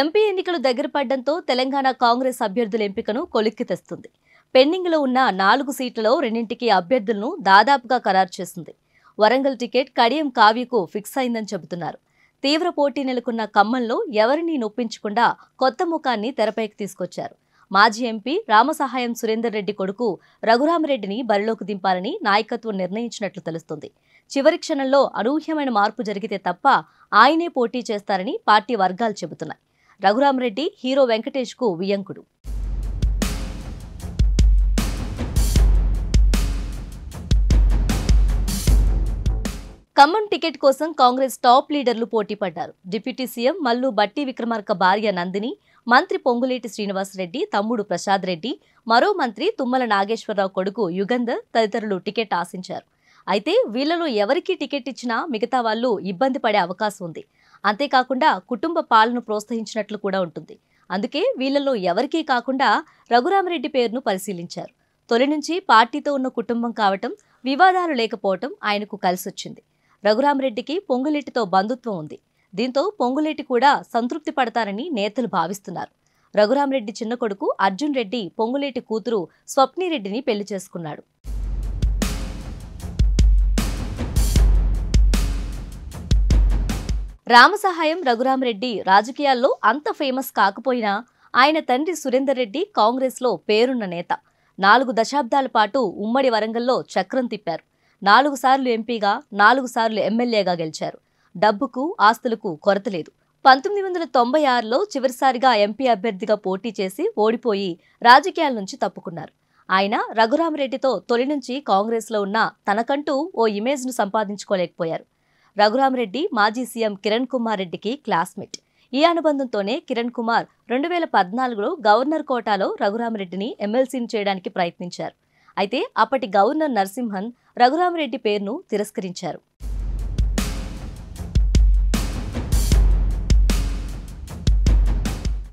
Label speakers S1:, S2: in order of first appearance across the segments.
S1: MP ఎన్నికలు దగ్గర పడ్డంతో తెలంగాణ కాంగ్రెస్ అభ్యర్థుల ఎంపికను కొలిక్కి తెస్తుంది పెండింగ్లో ఉన్న నాలుగు సీట్లలో రెండింటికి అభ్యర్థులను దాదాపుగా ఖరారు చేసింది వరంగల్ టికెట్ కడియం కావ్యకు ఫిక్స్ అయిందని చెబుతున్నారు తీవ్ర పోటీ నెలకొన్న ఖమ్మంలో ఎవరినీ నొప్పించకుండా కొత్త ముఖాన్ని తెరపైకి తీసుకొచ్చారు మాజీ ఎంపీ రామసహాయం సురేందర్ రెడ్డి కొడుకు రఘురామరెడ్డిని బరిలోకి దింపాలని నాయకత్వం నిర్ణయించినట్లు తెలుస్తుంది చివరి క్షణంలో అనూహ్యమైన మార్పు జరిగితే తప్ప ఆయనే పోటీ చేస్తారని పార్టీ వర్గాలు చెబుతున్నాయి రఘురామరెడ్డి హీరో వెంకటేష్కు వియంకుడు ఖమ్మం టికెట్ కోసం కాంగ్రెస్ టాప్ లీడర్లు పోటీ పడ్డారు డిప్యూటీ సీఎం మల్లు బట్టి విక్రమార్క భార్య నందిని మంత్రి పొంగులేటి శ్రీనివాసరెడ్డి తమ్ముడు ప్రసాద్ రెడ్డి మరో మంత్రి తుమ్మల నాగేశ్వరరావు కొడుకు యుగంధర్ తదితరులు టికెట్ ఆశించారు అయితే వీళ్లలో ఎవరికీ టికెట్ ఇచ్చినా మిగతా వాళ్ళు ఇబ్బంది పడే అవకాశం ఉంది అంతేకాకుండా కుటుంబ పాలను ప్రోత్సహించినట్లు కూడా ఉంటుంది అందుకే వీళ్లలో ఎవరికీ కాకుండా రఘురామరెడ్డి పేరును పరిశీలించారు తొలి నుంచి పార్టీతో ఉన్న కుటుంబం కావటం వివాదాలు లేకపోవటం ఆయనకు కలిసొచ్చింది రఘురామరెడ్డికి పొంగులేటితో బంధుత్వం ఉంది దీంతో పొంగులేటి కూడా సంతృప్తి పడతారని నేతలు భావిస్తున్నారు రఘురామరెడ్డి చిన్న కొడుకు అర్జున్ రెడ్డి పొంగులేటి కూతురు స్వప్నిరెడ్డిని పెళ్లి చేసుకున్నాడు రామసహాయం రఘురామరెడ్డి రాజకీయాల్లో అంత ఫేమస్ కాకపోయినా ఆయన తండ్రి సురేందర్ రెడ్డి కాంగ్రెస్లో పేరున్న నేత నాలుగు దశాబ్దాల పాటు ఉమ్మడి వరంగల్లో చక్రం తిప్పారు నాలుగు సార్లు ఎంపీగా నాలుగు సార్లు ఎమ్మెల్యేగా గెలిచారు డబ్బుకు ఆస్తులకు కొరత లేదు పంతొమ్మిది వందల తొంభై ఆరులో చివరిసారిగా ఎంపీ అభ్యర్థిగా పోటీ చేసి ఓడిపోయి రాజకీయాల నుంచి తప్పుకున్నారు ఆయన రఘురామరెడ్డితో తొలి నుంచి కాంగ్రెస్లో ఉన్న తనకంటూ ఓ ఇమేజ్ను సంపాదించుకోలేకపోయారు రఘురామరెడ్డి మాజీ సీఎం కిరణ్ కుమార్ రెడ్డికి క్లాస్మేట్ ఈ అనుబంధంతోనే కిరణ్ కుమార్ రెండు వేల పద్నాలుగులో గవర్నర్ కోటాలో రఘురామరెడ్డిని ఎమ్మెల్సీని చేయడానికి ప్రయత్నించారు అయితే అప్పటి గవర్నర్ నరసింహన్ రఘురామరెడ్డి పేరును తిరస్కరించారు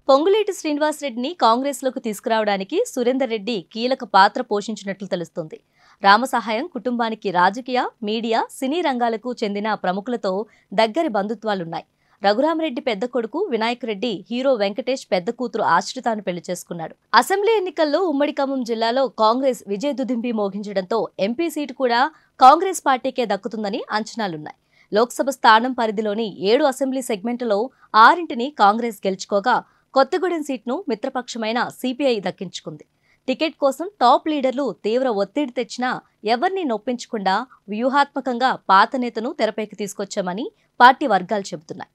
S1: పొంగులేటి శ్రీనివాసరెడ్డిని కాంగ్రెస్లోకి తీసుకురావడానికి సురేందర్ రెడ్డి కీలక పాత్ర పోషించినట్లు తెలుస్తోంది రామసహాయం కుటుంబానికి రాజకీయ మీడియా సినీ రంగాలకు చెందిన ప్రముఖులతో దగ్గరి బంధుత్వాలున్నాయి రఘురామరెడ్డి పెద్ద కొడుకు వినాయక్ రెడ్డి హీరో వెంకటేష్ పెద్ద కూతురు ఆశ్రితాను పెళ్లి చేసుకున్నాడు అసెంబ్లీ ఎన్నికల్లో ఉమ్మడి ఖమ్మం జిల్లాలో కాంగ్రెస్ విజయ దుదింపి మోగించడంతో ఎంపీ సీటు కూడా కాంగ్రెస్ పార్టీకే దక్కుతుందని అంచనాలున్నాయి లోక్సభ స్థానం పరిధిలోని ఏడు అసెంబ్లీ సెగ్మెంట్లో ఆరింటిని కాంగ్రెస్ గెలుచుకోగా కొత్తగూడెం సీట్ను మిత్రపక్షమైన సిపిఐ దక్కించుకుంది టికెట్ కోసం టాప్ లీడర్లు తీవ్ర ఒత్తిడి తెచ్చినా ఎవరిని నొప్పించకుండా వ్యూహాత్మకంగా పాత నేతను తెరపైకి తీసుకొచ్చామని పార్టీ వర్గాలు చెబుతున్నాయి